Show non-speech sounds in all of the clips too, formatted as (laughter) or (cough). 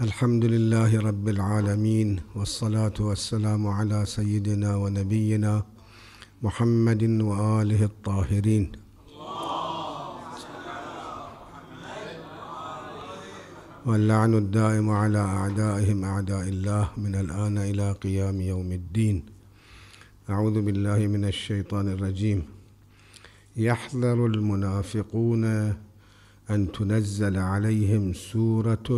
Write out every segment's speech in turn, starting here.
الحمد لله رب العالمين والصلاة والسلام على سيدنا ونبينا محمد وآله الطاهرين واللعن الدائم على أعدائهم أعداء الله من الآن إلى قيام يوم الدين أعوذ بالله من الشيطان الرجيم يحذر المنافقون أن تنزل عليهم سورة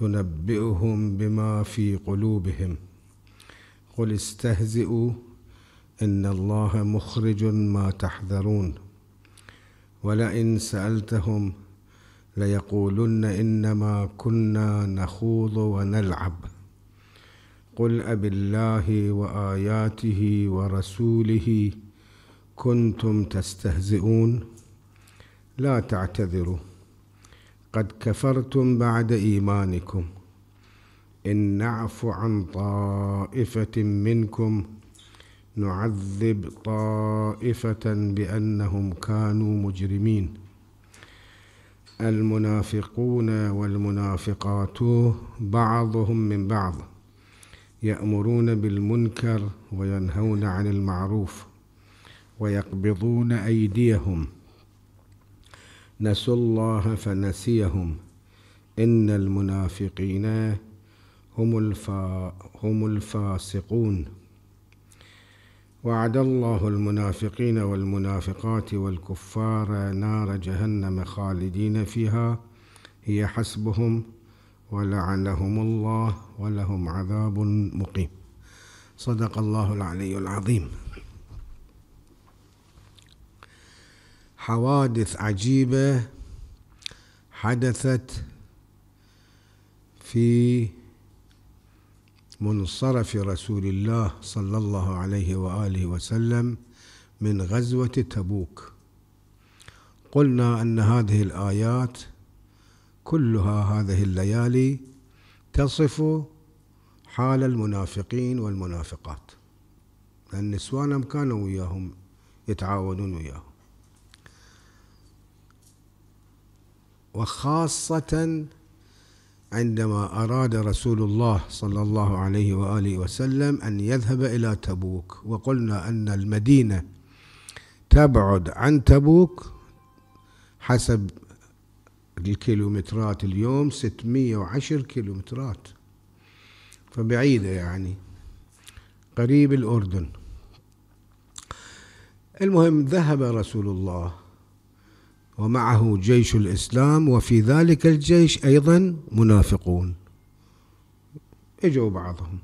تنبئهم بما في قلوبهم قل استهزئوا ان الله مخرج ما تحذرون ولئن سالتهم ليقولن انما كنا نخوض ونلعب قل اب الله واياته ورسوله كنتم تستهزئون لا تعتذروا قد كفرتم بعد ايمانكم ان نعف عن طائفه منكم نعذب طائفه بانهم كانوا مجرمين المنافقون والمنافقات بعضهم من بعض يامرون بالمنكر وينهون عن المعروف ويقبضون ايديهم نسوا الله فنسيهم إن المنافقين هم, الفا هم الفاسقون وعد الله المنافقين والمنافقات والكفار نار جهنم خالدين فيها هي حسبهم ولعنهم الله ولهم عذاب مقيم صدق الله العلي العظيم حوادث عجيبة حدثت في منصرف رسول الله صلى الله عليه وآله وسلم من غزوة تبوك قلنا أن هذه الآيات كلها هذه الليالي تصف حال المنافقين والمنافقات لأن نسوانهم كانوا وياهم يتعاونون وياهم وخاصة عندما أراد رسول الله صلى الله عليه وآله وسلم أن يذهب إلى تبوك وقلنا أن المدينة تبعد عن تبوك حسب الكيلومترات اليوم 610 كيلومترات فبعيدة يعني قريب الأردن المهم ذهب رسول الله ومعه جيش الإسلام وفي ذلك الجيش أيضا منافقون اجوا بعضهم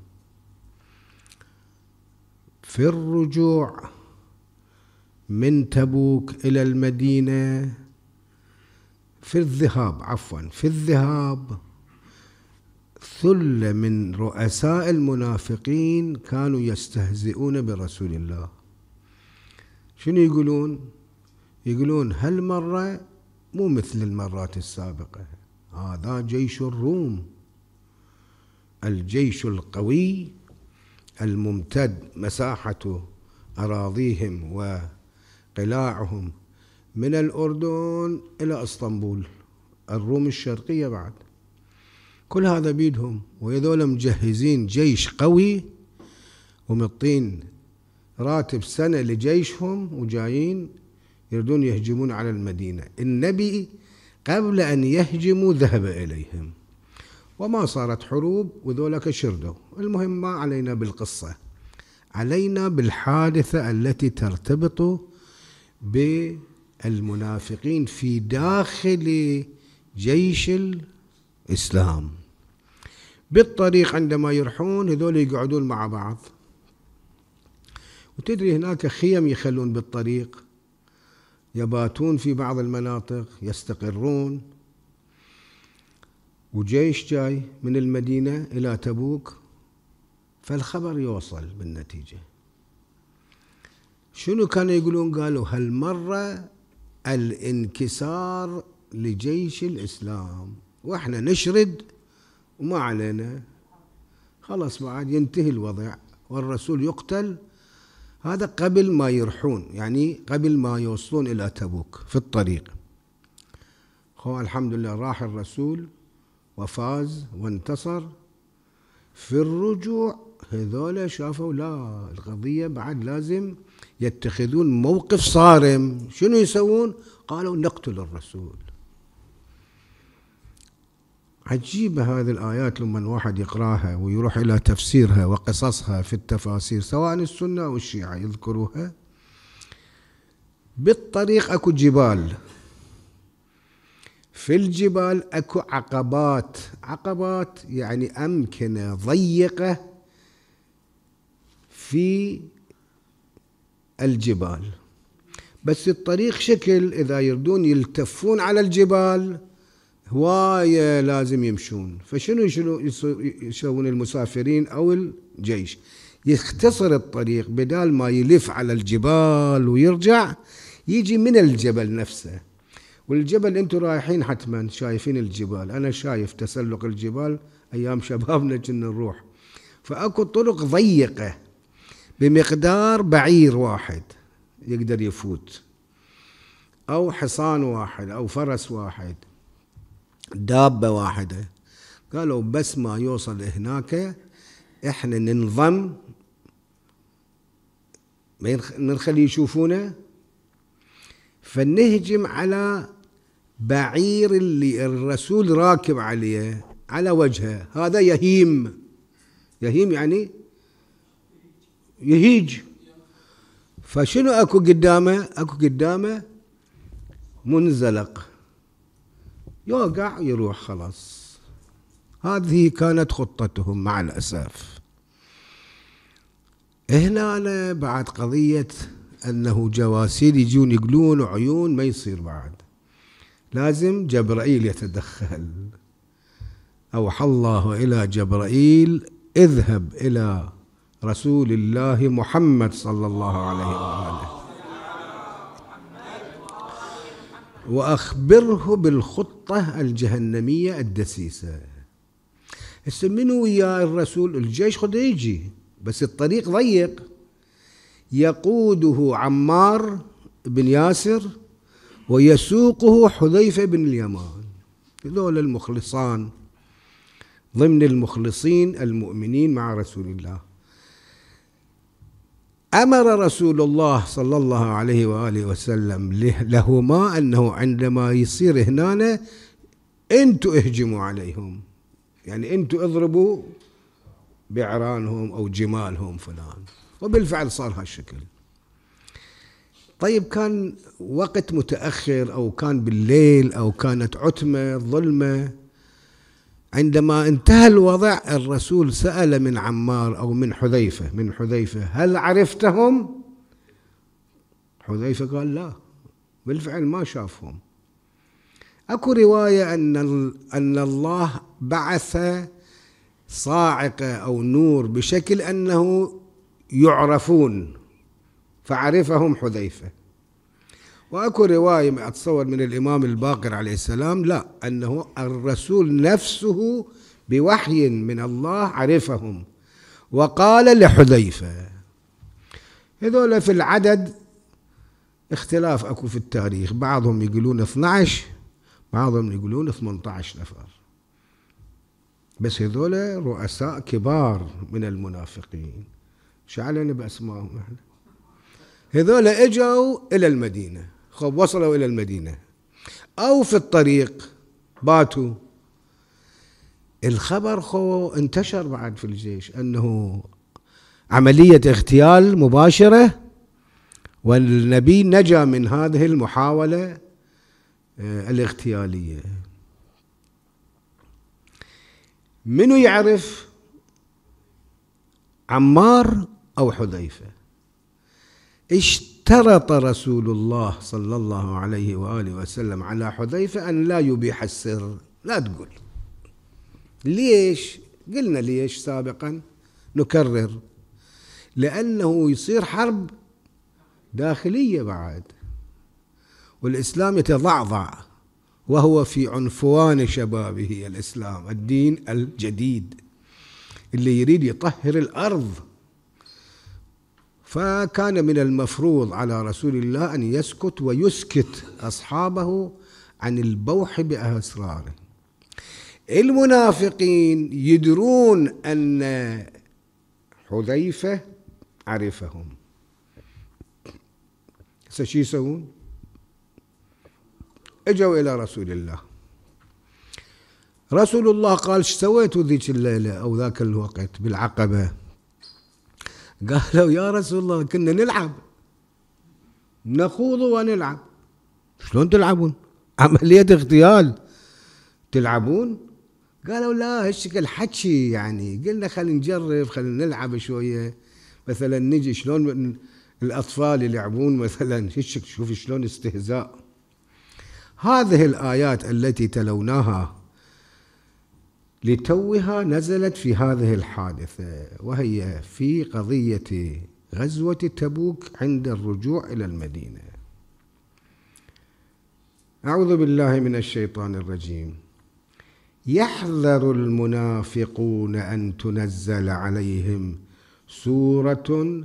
في الرجوع من تبوك إلى المدينة في الذهاب عفوا في الذهاب ثلة من رؤساء المنافقين كانوا يستهزئون برسول الله شنو يقولون؟ يقولون هالمرة مو مثل المرات السابقة هذا جيش الروم الجيش القوي الممتد مساحة أراضيهم وقلاعهم من الأردن إلى أسطنبول الروم الشرقية بعد كل هذا بيدهم ويذول مجهزين جيش قوي ومطين راتب سنة لجيشهم وجايين يريدون يهجمون على المدينة النبي قبل أن يهجموا ذهب إليهم وما صارت حروب وذولك شردوا المهم ما علينا بالقصة علينا بالحادثة التي ترتبط بالمنافقين في داخل جيش الإسلام بالطريق عندما يرحون هذول يقعدون مع بعض وتدري هناك خيم يخلون بالطريق يباتون في بعض المناطق يستقرون وجيش جاي من المدينة إلى تبوك فالخبر يوصل بالنتيجة شنو كانوا يقولون قالوا هالمرة الانكسار لجيش الإسلام وإحنا نشرد وما علينا خلاص بعد ينتهي الوضع والرسول يقتل هذا قبل ما يرحون يعني قبل ما يوصلون إلى تبوك في الطريق هو الحمد لله راح الرسول وفاز وانتصر في الرجوع هذول شافوا لا القضية بعد لازم يتخذون موقف صارم شنو يسوون قالوا نقتل الرسول عجيبة هذه الآيات لما الواحد يقراها ويروح إلى تفسيرها وقصصها في التفاسير سواء السنة أو الشيعة يذكروها بالطريق أكو جبال في الجبال أكو عقبات عقبات يعني أمكنة ضيقة في الجبال بس الطريق شكل إذا يردون يلتفون على الجبال هواية لازم يمشون فشنو شنو يسوون المسافرين أو الجيش يختصر الطريق بدال ما يلف على الجبال ويرجع يجي من الجبل نفسه والجبل انتم رايحين حتما شايفين الجبال انا شايف تسلق الجبال ايام شبابنا كنا نروح فاكو طرق ضيقه بمقدار بعير واحد يقدر يفوت او حصان واحد او فرس واحد دابة واحدة قالوا بس ما يوصل هناك احنا ننضم نخلي نخليه يشوفونه فنهجم على بعير اللي الرسول راكب عليه على وجهه هذا يهيم يهيم يعني يهيج فشنو اكو قدامه اكو قدامه منزلق يوقع يروح خلاص هذه كانت خطتهم مع الأسف هنا أنا بعد قضية أنه جواسير يجون يقولون وعيون ما يصير بعد لازم جبرائيل يتدخل أوحى الله إلى جبرائيل اذهب إلى رسول الله محمد صلى الله عليه وآله واخبره بالخطه الجهنميه الدسيسه هسه منو ويا الرسول الجيش خده يجي بس الطريق ضيق يقوده عمار بن ياسر ويسوقه حذيفه بن اليمان هذول المخلصان ضمن المخلصين المؤمنين مع رسول الله أمر رسول الله صلى الله عليه وآله وسلم لهما أنه عندما يصير هنا أنتوا اهجموا عليهم يعني أنتوا اضربوا بعرانهم أو جمالهم فلان وبالفعل صار هالشكل طيب كان وقت متأخر أو كان بالليل أو كانت عتمة ظلمة عندما انتهى الوضع الرسول سأل من عمار أو من حذيفة من حذيفة هل عرفتهم؟ حذيفة قال لا بالفعل ما شافهم اكو روايه ان ان الله بعث صاعقه او نور بشكل انه يعرفون فعرفهم حذيفه واكو روايه اتصور من الامام الباقر عليه السلام لا انه الرسول نفسه بوحي من الله عرفهم وقال لحذيفه هذول في العدد اختلاف اكو في التاريخ بعضهم يقولون 12 بعضهم يقولون 18 نفر بس هذول رؤساء كبار من المنافقين شو علينا باسمائهم احنا هذول اجوا الى المدينه خب وصلوا إلى المدينة أو في الطريق باتوا الخبر خو انتشر بعد في الجيش أنه عملية اغتيال مباشرة والنبي نجا من هذه المحاولة آه، الاغتيالية منو يعرف عمار أو حذيفة اشترط رسول الله صلى الله عليه وآله وسلم على حذيفة أن لا يبيح السر لا تقول ليش قلنا ليش سابقا نكرر لأنه يصير حرب داخلية بعد والإسلام يتضعضع وهو في عنفوان شبابه الإسلام الدين الجديد اللي يريد يطهر الأرض فكان من المفروض على رسول الله أن يسكت ويسكت أصحابه عن البوح بأسراره المنافقين يدرون أن حذيفة عرفهم شو يسوون اجوا إلى رسول الله رسول الله قال ايش سويتوا ذيك الليلة أو ذاك الوقت بالعقبة قالوا يا رسول الله كنا نلعب نخوض ونلعب شلون تلعبون عملية اغتيال تلعبون قالوا لا هالشكل حكي يعني قلنا خلينا نجرب خلينا نلعب شوية مثلا نجي شلون الأطفال يلعبون مثلا شوف شلون استهزاء هذه الآيات التي تلوناها لتوها نزلت في هذه الحادثة وهي في قضية غزوة تبوك عند الرجوع إلى المدينة أعوذ بالله من الشيطان الرجيم يحذر المنافقون أن تنزل عليهم سورة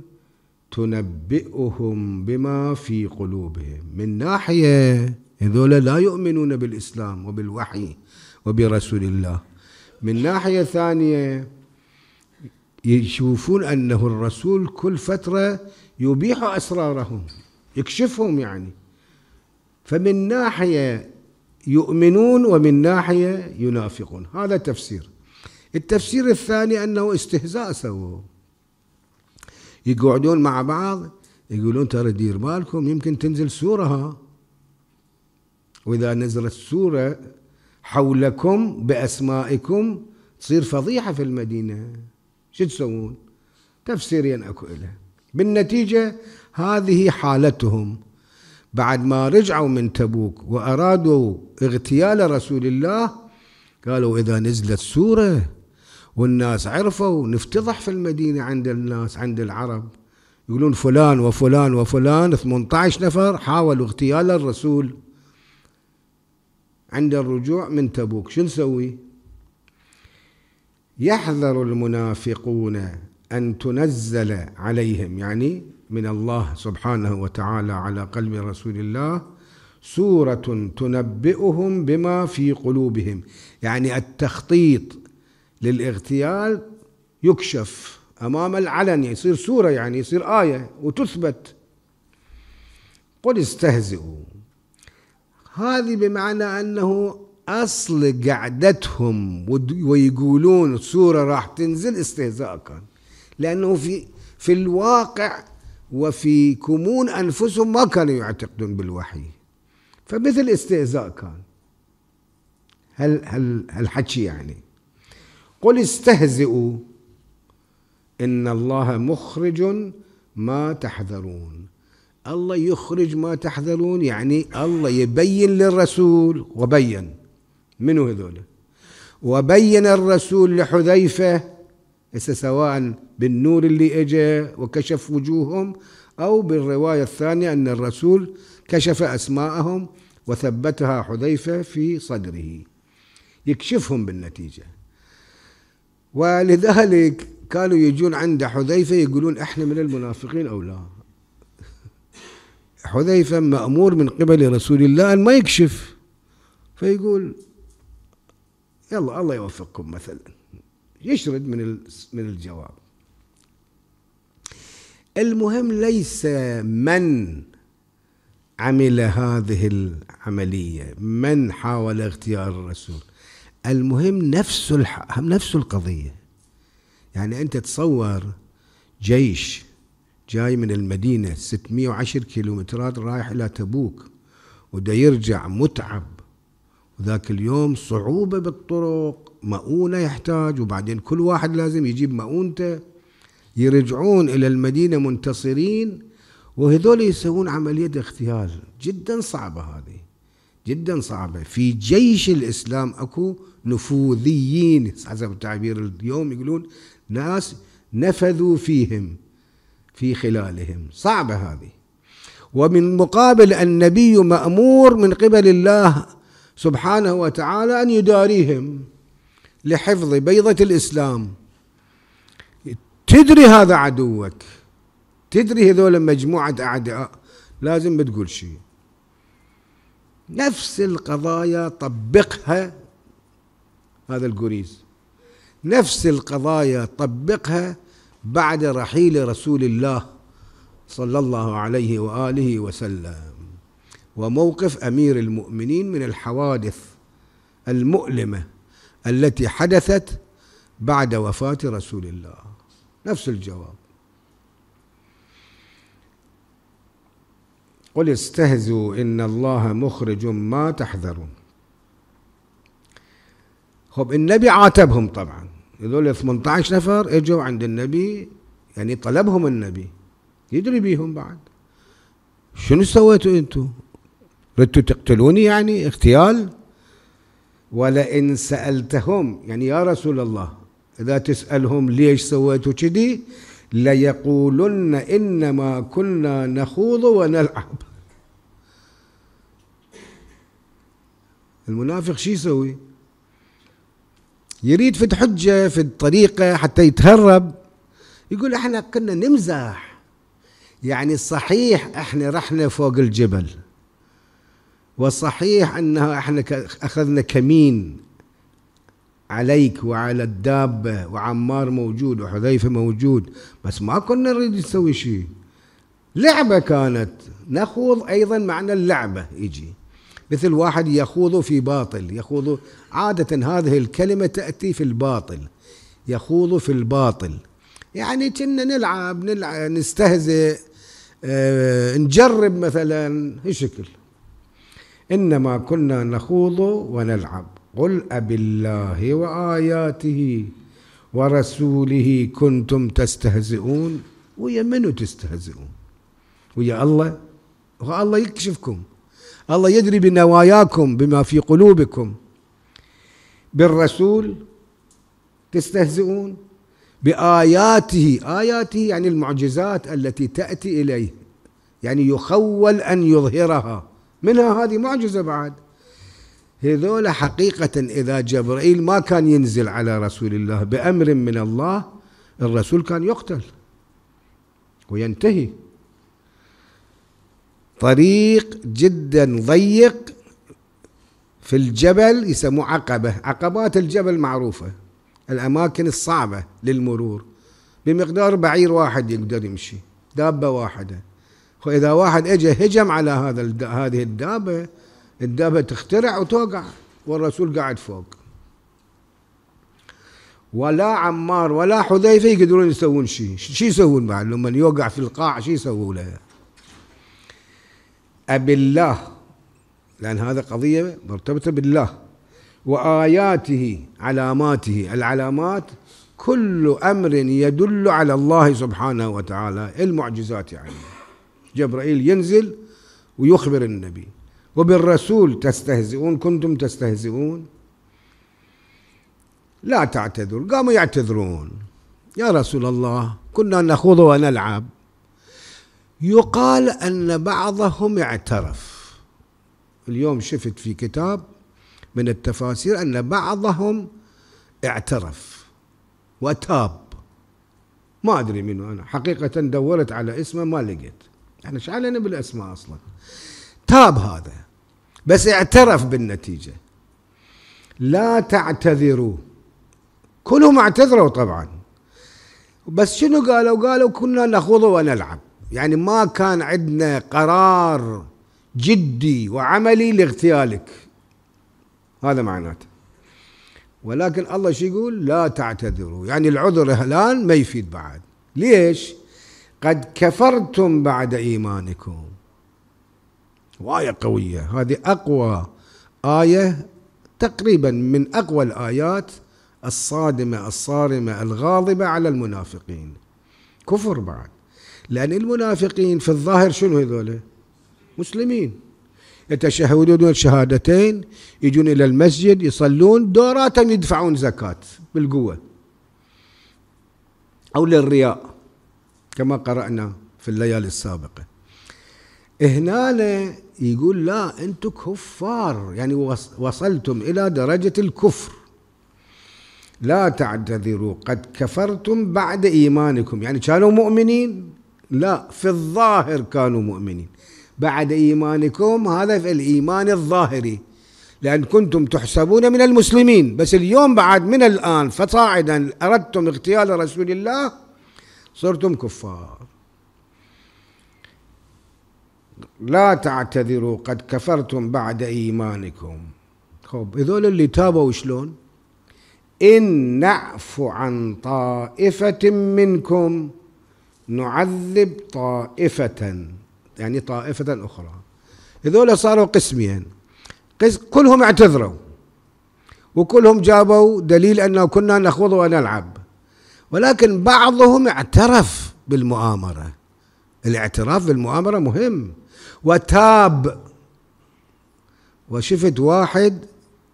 تنبئهم بما في قلوبهم من ناحية هذول لا يؤمنون بالإسلام وبالوحي وبرسول الله من ناحية ثانية يشوفون أنه الرسول كل فترة يبيح أسرارهم يكشفهم يعني فمن ناحية يؤمنون ومن ناحية ينافقون هذا تفسير التفسير الثاني أنه استهزاء سووا يقعدون مع بعض يقولون ترى دير بالكم يمكن تنزل سورة ها وإذا نزلت سورة حولكم بأسمائكم تصير فضيحة في المدينة شو تسوون تفسيريا أكو إله بالنتيجة هذه حالتهم بعد ما رجعوا من تبوك وأرادوا اغتيال رسول الله قالوا إذا نزلت سورة والناس عرفوا نفتضح في المدينة عند الناس عند العرب يقولون فلان وفلان وفلان 18 نفر حاولوا اغتيال الرسول عند الرجوع من تبوك شو نسوي يحذر المنافقون أن تنزل عليهم يعني من الله سبحانه وتعالى على قلب رسول الله سورة تنبئهم بما في قلوبهم يعني التخطيط للاغتيال يكشف أمام العلن يصير سورة يعني يصير آية وتثبت قل استهزئوا هذه بمعنى أنه أصل قعدتهم ويقولون السورة راح تنزل استهزاء كان لأنه في في الواقع وفي كمون أنفسهم ما كانوا يعتقدون بالوحي فمثل استهزاء كان هل هل هالحكي يعني قل استهزئوا إن الله مخرج ما تحذرون الله يخرج ما تحذرون يعني الله يبين للرسول وبين منو هذول وبين الرسول لحذيفة سواء بالنور اللي اجى وكشف وجوههم او بالرواية الثانية ان الرسول كشف اسماءهم وثبتها حذيفة في صدره يكشفهم بالنتيجة ولذلك كانوا يجون عند حذيفة يقولون احنا من المنافقين او لا حذيفة مأمور من قبل رسول الله أن ما يكشف فيقول يلا الله يوفقكم مثلا يشرد من من الجواب المهم ليس من عمل هذه العملية من حاول اغتيار الرسول المهم نفس نفس القضية يعني أنت تصور جيش جاي من المدينة 610 كيلومترات رايح إلى تبوك ودا يرجع متعب وذاك اليوم صعوبة بالطرق مؤونة يحتاج وبعدين كل واحد لازم يجيب مؤونته يرجعون إلى المدينة منتصرين وهذول يسوون عملية اغتيال جدا صعبة هذه جدا صعبة في جيش الإسلام أكو نفوذيين حسب التعبير اليوم يقولون ناس نفذوا فيهم في خلالهم صعبة هذه ومن مقابل النبي مأمور من قبل الله سبحانه وتعالى أن يداريهم لحفظ بيضة الإسلام تدري هذا عدوك تدري هذول مجموعة أعداء لازم ما تقول شيء نفس القضايا طبقها هذا الجوريز نفس القضايا طبقها بعد رحيل رسول الله صلى الله عليه واله وسلم وموقف امير المؤمنين من الحوادث المؤلمه التي حدثت بعد وفاه رسول الله نفس الجواب قل استهزوا ان الله مخرج ما تحذرون خب النبي عاتبهم طبعا هذول 18 نفر اجوا عند النبي يعني طلبهم النبي يدري بيهم بعد شنو سويتوا انتم ردتوا تقتلوني يعني اغتيال ولئن سألتهم يعني يا رسول الله إذا تسألهم ليش سويتوا كذي ليقولن إنما كنا نخوض ونلعب المنافق شو يسوي؟ يريد في حجة في الطريقة حتى يتهرب يقول احنا كنا نمزح يعني صحيح احنا رحنا فوق الجبل وصحيح انه احنا اخذنا كمين عليك وعلى الدابة وعمار موجود وحذيفة موجود بس ما كنا نريد نسوي شيء لعبة كانت نخوض أيضا معنى اللعبة يجي مثل واحد يخوض في باطل يخوض عادة هذه الكلمة تأتي في الباطل يخوض في الباطل يعني كنا نلعب نلعب نستهزئ أه نجرب مثلا هالشكل إنما كنا نخوض ونلعب قل أبالله وآياته ورسوله كنتم تستهزئون ويا منو تستهزئون ويا الله الله يكشفكم الله يدري بنواياكم بما في قلوبكم بالرسول تستهزئون بآياته آياته يعني المعجزات التي تأتي إليه يعني يخول أن يظهرها منها هذه معجزة بعد هذول حقيقة إذا جبرائيل ما كان ينزل على رسول الله بأمر من الله الرسول كان يقتل وينتهي طريق جدا ضيق في الجبل يسموه عقبة عقبات الجبل معروفة الأماكن الصعبة للمرور بمقدار بعير واحد يقدر يمشي دابة واحدة فإذا واحد اجى هجم على هذا الد... هذه الدابة الدابة تخترع وتوقع والرسول قاعد فوق ولا عمار ولا حذيفة يقدرون يسوون شيء شو يسوون بعد لما يوقع في القاع شو يسووا له أبالله لأن هذا قضية مرتبطة بالله وآياته علاماته العلامات كل أمر يدل على الله سبحانه وتعالى المعجزات يعني جبرائيل ينزل ويخبر النبي وبالرسول تستهزئون كنتم تستهزئون لا تعتذر قاموا يعتذرون يا رسول الله كنا نخوض ونلعب يقال أن بعضهم اعترف اليوم شفت في كتاب من التفاسير أن بعضهم اعترف وتاب ما أدري منه أنا حقيقة دورت على اسمه ما لقيت احنا ايش علينا بالأسماء أصلا تاب هذا بس اعترف بالنتيجة لا تعتذروا كلهم اعتذروا طبعا بس شنو قالوا قالوا كنا نخوض ونلعب يعني ما كان عندنا قرار جدي وعملي لاغتيالك هذا معناته ولكن الله شو يقول لا تعتذروا يعني العذر الآن ما يفيد بعد ليش قد كفرتم بعد إيمانكم وآية قوية هذه أقوى آية تقريبا من أقوى الآيات الصادمة الصارمة الغاضبة على المنافقين كفر بعد لأن المنافقين في الظاهر شنو هذول مسلمين يتشهدون الشهادتين شهادتين يجون إلى المسجد يصلون دوراتهم يدفعون زكاة بالقوة أو للرياء كما قرأنا في الليالي السابقة هنا يقول لا أنتم كفار يعني وصلتم إلى درجة الكفر لا تعتذروا قد كفرتم بعد إيمانكم يعني كانوا مؤمنين لا في الظاهر كانوا مؤمنين بعد إيمانكم هذا في الإيمان الظاهري لأن كنتم تحسبون من المسلمين بس اليوم بعد من الآن فصاعدا أردتم اغتيال رسول الله صرتم كفار لا تعتذروا قد كفرتم بعد إيمانكم خب هذول اللي تابوا شلون إن نعفو عن طائفة منكم نعذب طائفة يعني طائفة أخرى هذول صاروا قسمين كلهم اعتذروا وكلهم جابوا دليل أنه كنا نخوض ونلعب ولكن بعضهم اعترف بالمؤامرة الاعتراف بالمؤامرة مهم وتاب وشفت واحد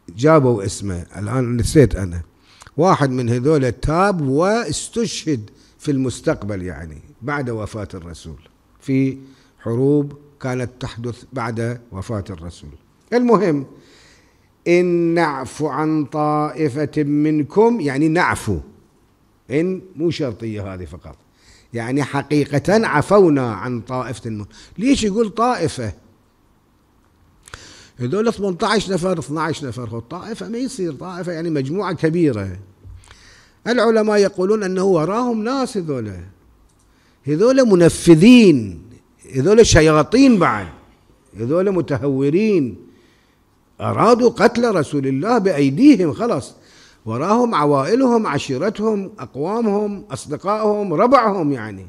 جابوا اسمه الآن نسيت أنا واحد من هذول تاب واستشهد في المستقبل يعني بعد وفاة الرسول في حروب كانت تحدث بعد وفاة الرسول المهم إن نعفو عن طائفة منكم يعني نعفو إن مو شرطية هذه فقط يعني حقيقة عفونا عن طائفة منكم ليش يقول طائفة هذول 18 نفر 12 نفر هو الطائفة ما يصير طائفة يعني مجموعة كبيرة العلماء يقولون أنه وراهم ناس هذول هذول منفذين هذول شياطين بعد هذول متهورين أرادوا قتل رسول الله بأيديهم خلاص وراهم عوائلهم عشيرتهم أقوامهم أصدقائهم ربعهم يعني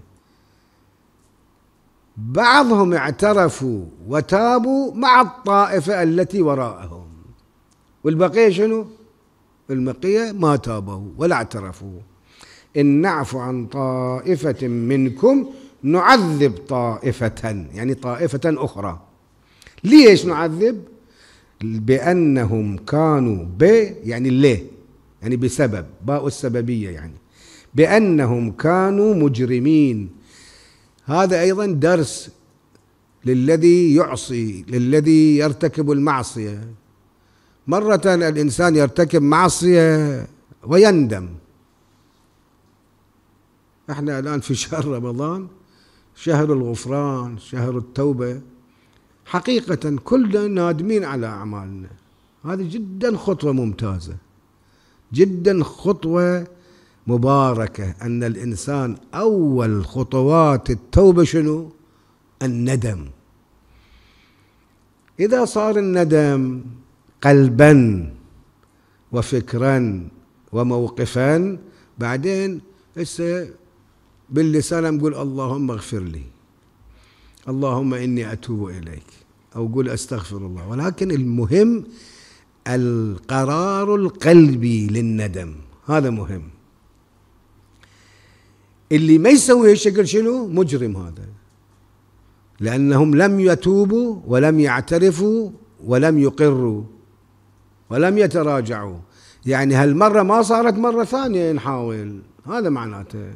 بعضهم اعترفوا وتابوا مع الطائفة التي وراءهم والبقية شنو؟ المقية ما تابوا ولا اعترفوا إن نعفو عن طائفة منكم نعذب طائفة يعني طائفة أخرى ليش نعذب بأنهم كانوا ب يعني ليه يعني بسبب باء السببية يعني بأنهم كانوا مجرمين هذا أيضا درس للذي يعصي للذي يرتكب المعصية مرة الإنسان يرتكب معصية ويندم احنا الآن في شهر رمضان شهر الغفران شهر التوبة حقيقة كلنا نادمين على أعمالنا هذه جدا خطوة ممتازة جدا خطوة مباركة أن الإنسان أول خطوات التوبة شنو الندم إذا صار الندم قلبا وفكرا وموقفا بعدين هسه باللسان نقول اللهم اغفر لي اللهم اني اتوب اليك او قول استغفر الله ولكن المهم القرار القلبي للندم هذا مهم اللي ما يسوي هالشكل شنو مجرم هذا لانهم لم يتوبوا ولم يعترفوا ولم يقروا ولم يتراجعوا يعني هالمرة ما صارت مرة ثانية نحاول هذا معناته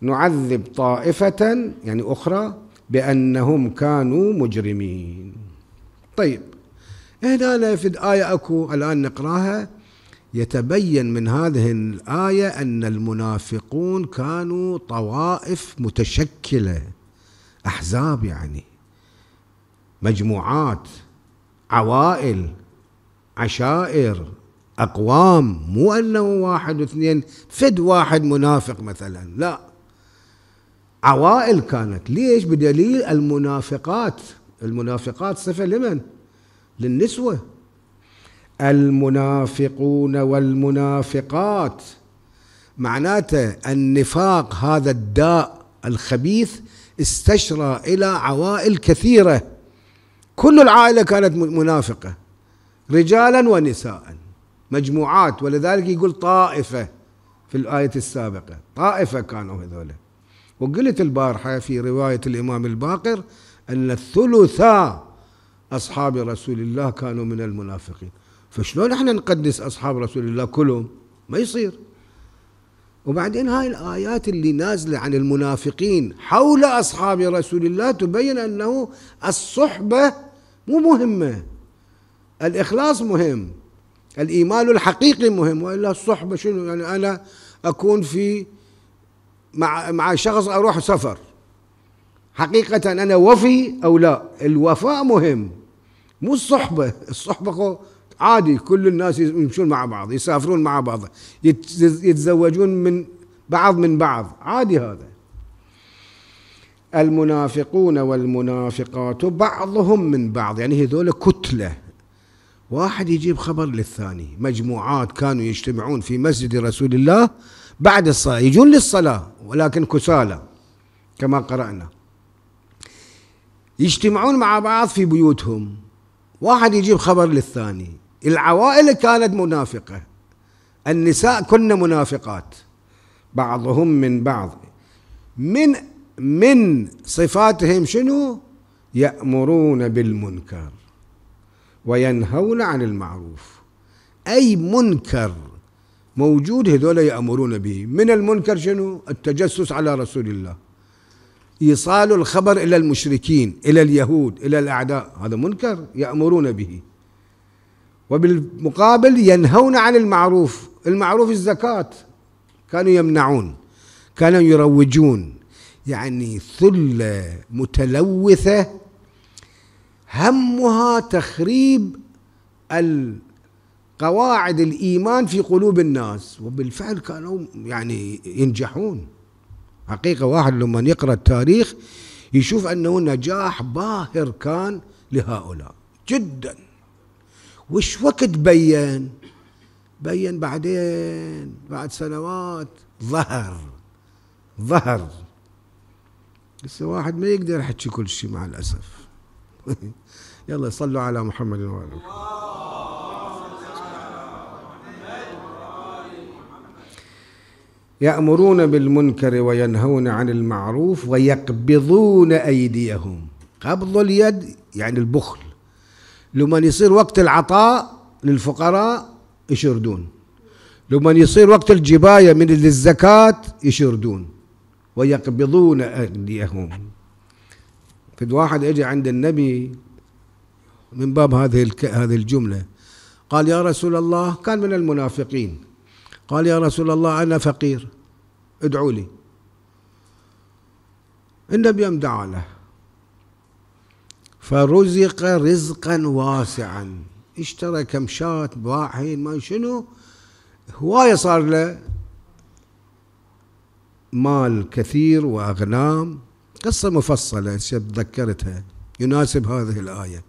نعذب طائفة يعني أخرى بأنهم كانوا مجرمين طيب هنا في الآية أكو الآن نقراها يتبين من هذه الآية أن المنافقون كانوا طوائف متشكلة أحزاب يعني مجموعات عوائل عشائر أقوام مو أنه واحد واثنين فد واحد منافق مثلا لا عوائل كانت ليش بدليل المنافقات المنافقات صفة لمن للنسوة المنافقون والمنافقات معناته النفاق هذا الداء الخبيث استشرى إلى عوائل كثيرة كل العائلة كانت منافقة رجالا ونساء مجموعات ولذلك يقول طائفة في الآية السابقة طائفة كانوا هذولا وقلت البارحة في رواية الإمام الباقر أن الثلثاء أصحاب رسول الله كانوا من المنافقين فشلون احنا نقدس أصحاب رسول الله كلهم ما يصير وبعدين هاي الآيات اللي نازلة عن المنافقين حول أصحاب رسول الله تبين أنه الصحبة مو مهمة الإخلاص مهم الإيمان الحقيقي مهم وإلا الصحبة شنو يعني أنا أكون في مع مع شخص أروح سفر حقيقة أنا وفي أو لا الوفاء مهم مو الصحبة الصحبة عادي كل الناس يمشون مع بعض يسافرون مع بعض يتزوجون من بعض من بعض عادي هذا المنافقون والمنافقات بعضهم من بعض يعني هذول كتلة واحد يجيب خبر للثاني مجموعات كانوا يجتمعون في مسجد رسول الله بعد الصلاة يجون للصلاة ولكن كسالى كما قرأنا يجتمعون مع بعض في بيوتهم واحد يجيب خبر للثاني العوائل كانت منافقة النساء كن منافقات بعضهم من بعض من من صفاتهم شنو يأمرون بالمنكر وينهون عن المعروف أي منكر موجود هذول يأمرون به من المنكر شنو التجسس على رسول الله إيصال الخبر إلى المشركين إلى اليهود إلى الأعداء هذا منكر يأمرون به وبالمقابل ينهون عن المعروف المعروف الزكاة كانوا يمنعون كانوا يروجون يعني ثله متلوثه همها تخريب قواعد الايمان في قلوب الناس وبالفعل كانوا يعني ينجحون حقيقه واحد لما يقرا التاريخ يشوف انه نجاح باهر كان لهؤلاء جدا وش وقت بين بين بعدين بعد سنوات ظهر ظهر بس واحد ما يقدر يحكي كل شيء مع الأسف (laughs) يلا صلوا على محمد وعلى يأمرون بالمنكر وينهون عن المعروف ويقبضون أيديهم قبض اليد يعني البخل لما يصير وقت العطاء للفقراء يشردون لما يصير وقت الجباية من الزكاة يشردون ويقبضون أيديهم في واحد اجى عند النبي من باب هذه هذه الجمله قال يا رسول الله كان من المنافقين قال يا رسول الله انا فقير ادعوا لي النبي امدع له فرزق رزقا واسعا اشترى كم شاة بواحين ما شنو هوايه صار له مال كثير وأغنام قصة مفصلة تذكرتها يناسب هذه الآية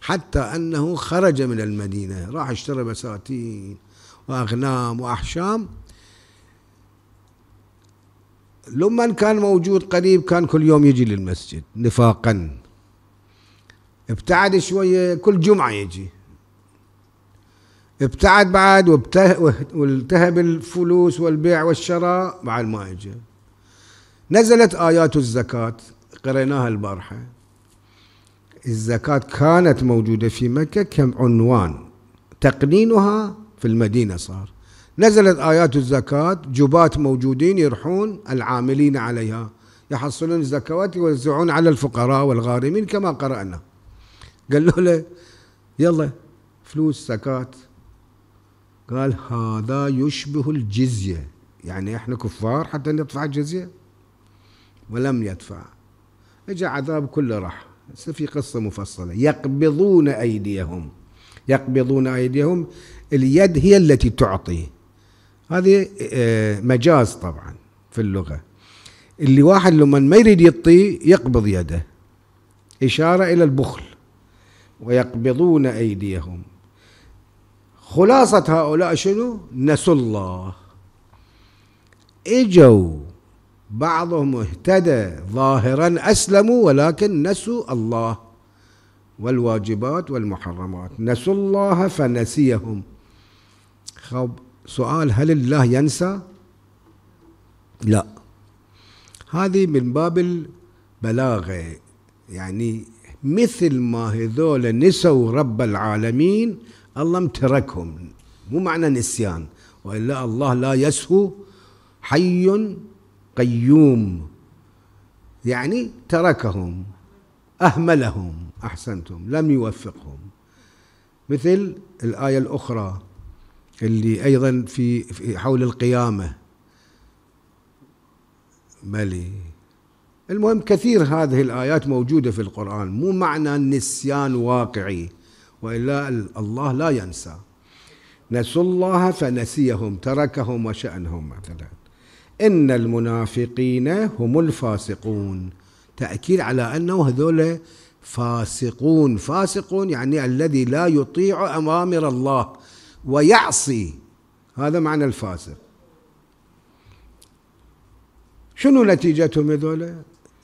حتى أنه خرج من المدينة راح اشترى بساتين وأغنام وأحشام لما كان موجود قريب كان كل يوم يجي للمسجد نفاقا ابتعد شوية كل جمعة يجي ابتعد بعد والتهب الفلوس والبيع والشراء بعد ما اجى نزلت آيات الزكاة قريناها البارحة الزكاة كانت موجودة في مكة كم عنوان تقنينها في المدينة صار نزلت آيات الزكاة جبات موجودين يرحون العاملين عليها يحصلون الزكوات يوزعون على الفقراء والغارمين كما قرأنا قالوا له يلا فلوس زكاة قال هذا يشبه الجزية يعني احنا كفار حتى ندفع الجزية ولم يدفع اجى عذاب كله راح هسه في قصة مفصلة يقبضون أيديهم يقبضون أيديهم اليد هي التي تعطي هذه آه، مجاز طبعا في اللغة اللي واحد لما ما يريد يطي يقبض يده إشارة إلى البخل ويقبضون أيديهم خلاصة هؤلاء شنو نسوا الله اجوا بعضهم اهتدى ظاهرا أسلموا ولكن نسوا الله والواجبات والمحرمات نسوا الله فنسيهم خب سؤال هل الله ينسى لا هذه من باب البلاغة يعني مثل ما هذول نسوا رب العالمين الله امتركهم مو معنى نسيان والا الله لا يسهو حي قيوم يعني تركهم اهملهم احسنتم لم يوفقهم مثل الايه الاخرى اللي ايضا في, في حول القيامه ملي المهم كثير هذه الايات موجوده في القران مو معنى النسيان واقعي وإلا الله لا ينسى نسوا الله فنسيهم تركهم وشأنهم مثلا إن المنافقين هم الفاسقون تأكيد على أنه هذول فاسقون فاسقون يعني الذي لا يطيع أوامر الله ويعصي هذا معنى الفاسق شنو نتيجتهم هذول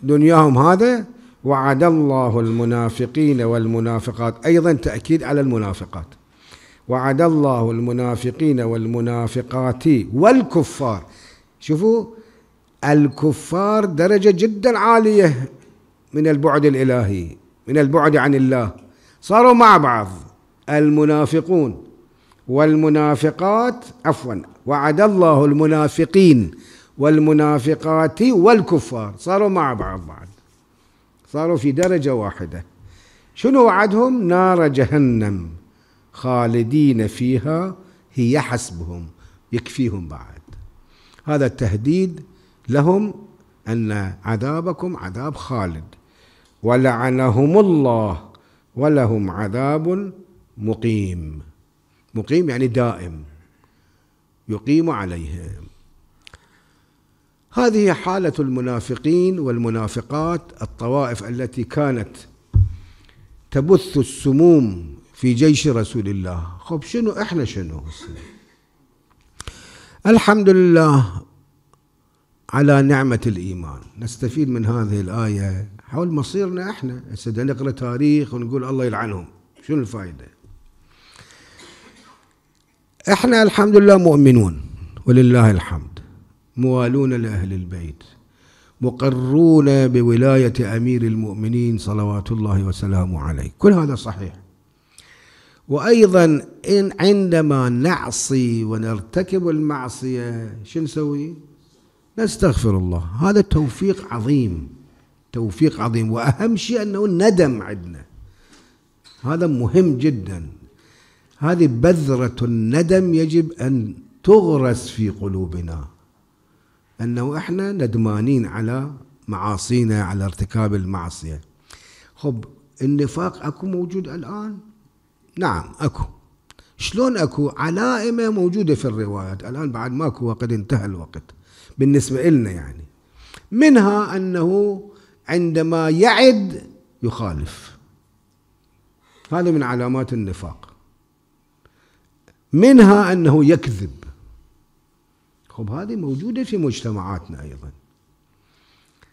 دنياهم هذا وعد الله المنافقين والمنافقات ايضا تاكيد على المنافقات وعد الله المنافقين والمنافقات والكفار شوفوا الكفار درجه جدا عاليه من البعد الالهي من البعد عن الله صاروا مع بعض المنافقون والمنافقات عفوا وعد الله المنافقين والمنافقات والكفار صاروا مع بعض بعد صاروا في درجة واحدة شنو وعدهم نار جهنم خالدين فيها هي حسبهم يكفيهم بعد هذا التهديد لهم أن عذابكم عذاب خالد ولعنهم الله ولهم عذاب مقيم مقيم يعني دائم يقيم عليهم هذه حالة المنافقين والمنافقات الطوائف التي كانت تبث السموم في جيش رسول الله خب شنو احنا شنو الحمد لله على نعمة الإيمان نستفيد من هذه الآية حول مصيرنا احنا هسه نقرأ تاريخ ونقول الله يلعنهم شنو الفائدة احنا الحمد لله مؤمنون ولله الحمد موالون لأهل البيت مقرون بولاية أمير المؤمنين صلوات الله وسلامه عليه كل هذا صحيح وأيضا إن عندما نعصي ونرتكب المعصية شو نسوي نستغفر الله هذا توفيق عظيم توفيق عظيم وأهم شيء أنه الندم عندنا هذا مهم جدا هذه بذرة الندم يجب أن تغرس في قلوبنا انه احنا ندمانين على معاصينا على ارتكاب المعصيه خب النفاق اكو موجود الان نعم اكو شلون اكو علائمه موجوده في الروايات الان بعد ماكو وقد انتهى الوقت بالنسبه لنا يعني منها انه عندما يعد يخالف هذا من علامات النفاق منها انه يكذب خب هذه موجودة في مجتمعاتنا أيضا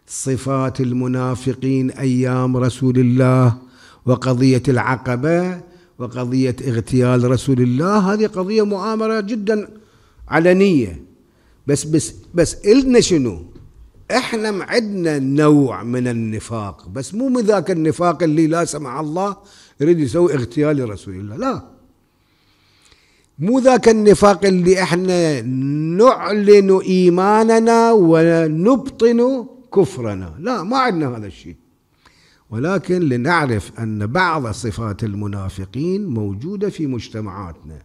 صفات المنافقين أيام رسول الله وقضية العقبة وقضية اغتيال رسول الله هذه قضية مؤامرة جدا علنية بس بس بس إلنا شنو؟ احنا عندنا نوع من النفاق بس مو من ذاك النفاق اللي لا سمح الله يريد يسوي اغتيال لرسول الله لا مو ذاك النفاق اللي احنا نعلن ايماننا ونبطن كفرنا لا ما عندنا هذا الشيء ولكن لنعرف ان بعض صفات المنافقين موجوده في مجتمعاتنا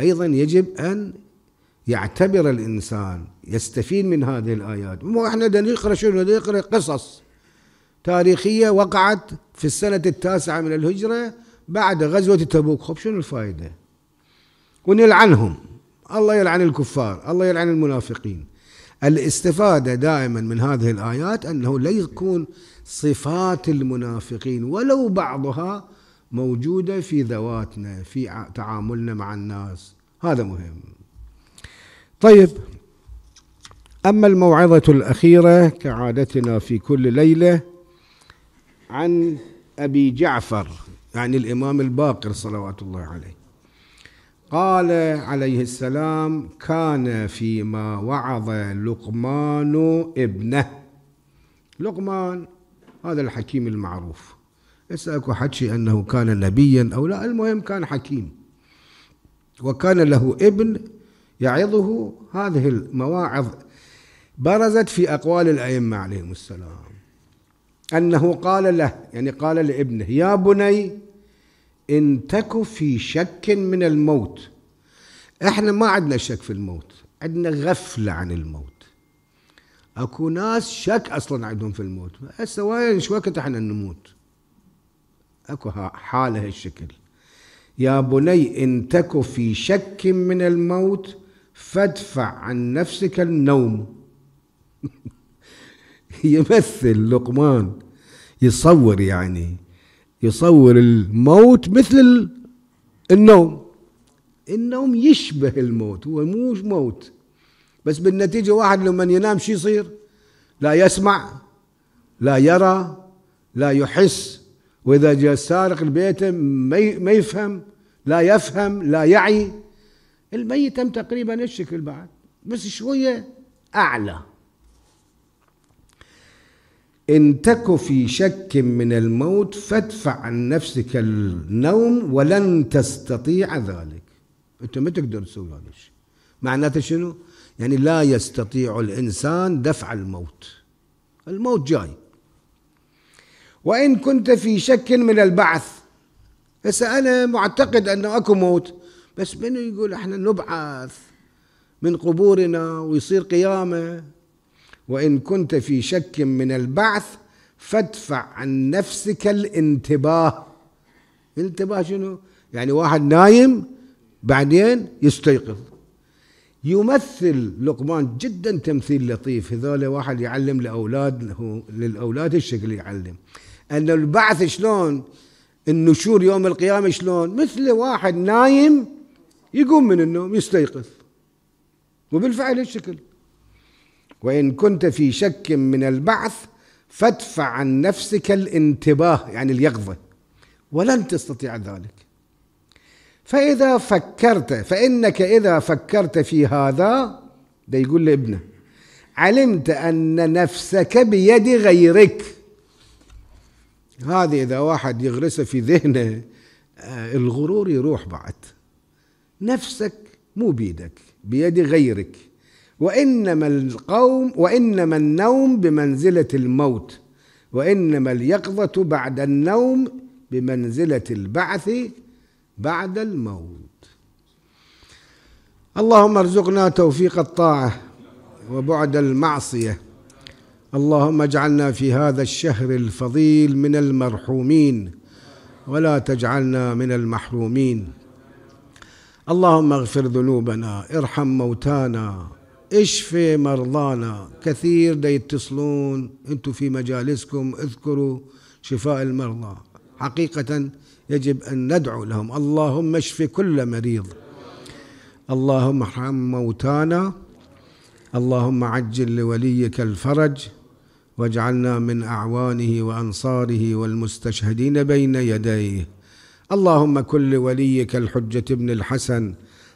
ايضا يجب ان يعتبر الانسان يستفيد من هذه الايات مو احنا بدنا نقرا شنو نقرا قصص تاريخيه وقعت في السنه التاسعه من الهجره بعد غزوه تبوك خب شنو الفائده ونلعنهم الله يلعن الكفار الله يلعن المنافقين الاستفادة دائما من هذه الآيات أنه لا يكون صفات المنافقين ولو بعضها موجودة في ذواتنا في تعاملنا مع الناس هذا مهم طيب أما الموعظة الأخيرة كعادتنا في كل ليلة عن أبي جعفر يعني الإمام الباقر صلوات الله عليه قال عليه السلام كان فيما وعظ لقمان ابنه لقمان هذا الحكيم المعروف هسه اكو حكي انه كان نبيا او لا المهم كان حكيم وكان له ابن يعظه هذه المواعظ برزت في اقوال الائمه عليهم السلام انه قال له يعني قال لابنه يا بني إن تك في شك من الموت إحنا ما عندنا شك في الموت عندنا غفلة عن الموت اكو ناس شك اصلا عندهم في الموت هسه وين ايش وقت احنا نموت اكو حاله هالشكل يا بني ان تك في شك من الموت فادفع عن نفسك النوم (laughs) يمثل لقمان يصور يعني يصور الموت مثل النوم النوم يشبه الموت هو مو موت بس بالنتيجة واحد لما ينام شو يصير لا يسمع لا يرى لا يحس وإذا جاء سارق البيت ما يفهم لا يفهم لا يعي الميت تم تقريبا الشكل بعد بس شوية أعلى إن تك في شك من الموت فادفع عن نفسك النوم ولن تستطيع ذلك أنت ما تقدر تسوي هذا الشيء معناته شنو؟ يعني لا يستطيع الإنسان دفع الموت الموت جاي وإن كنت في شك من البعث بس أنا معتقد أنه أكو موت بس منو يقول احنا نبعث من قبورنا ويصير قيامة وإن كنت في شك من البعث فادفع عن نفسك الانتباه انتباه شنو؟ يعني واحد نايم بعدين يستيقظ يمثل لقمان جدا تمثيل لطيف هذول واحد يعلم لأولاد للأولاد الشكل يعلم أن البعث شلون النشور يوم القيامة شلون مثل واحد نايم يقوم من النوم يستيقظ وبالفعل الشكل وإن كنت في شك من البعث فادفع عن نفسك الانتباه يعني اليقظة ولن تستطيع ذلك فإذا فكرت فإنك إذا فكرت في هذا ده يقول لابنه علمت أن نفسك بيد غيرك هذه إذا واحد يغرسه في ذهنه آه، الغرور يروح بعد نفسك مو بيدك بيد غيرك وإنما القوم وإنما النوم بمنزلة الموت وإنما اليقظة بعد النوم بمنزلة البعث بعد الموت اللهم ارزقنا توفيق الطاعة وبعد المعصية اللهم اجعلنا في هذا الشهر الفضيل من المرحومين ولا تجعلنا من المحرومين اللهم اغفر ذنوبنا ارحم موتانا اشفي مرضانا كثير دا يتصلون انتم في مجالسكم اذكروا شفاء المرضى حقيقة يجب أن ندعو لهم اللهم اشف كل مريض اللهم ارحم موتانا اللهم عجل لوليك الفرج واجعلنا من أعوانه وأنصاره والمستشهدين بين يديه اللهم كن لوليك الحجة ابن الحسن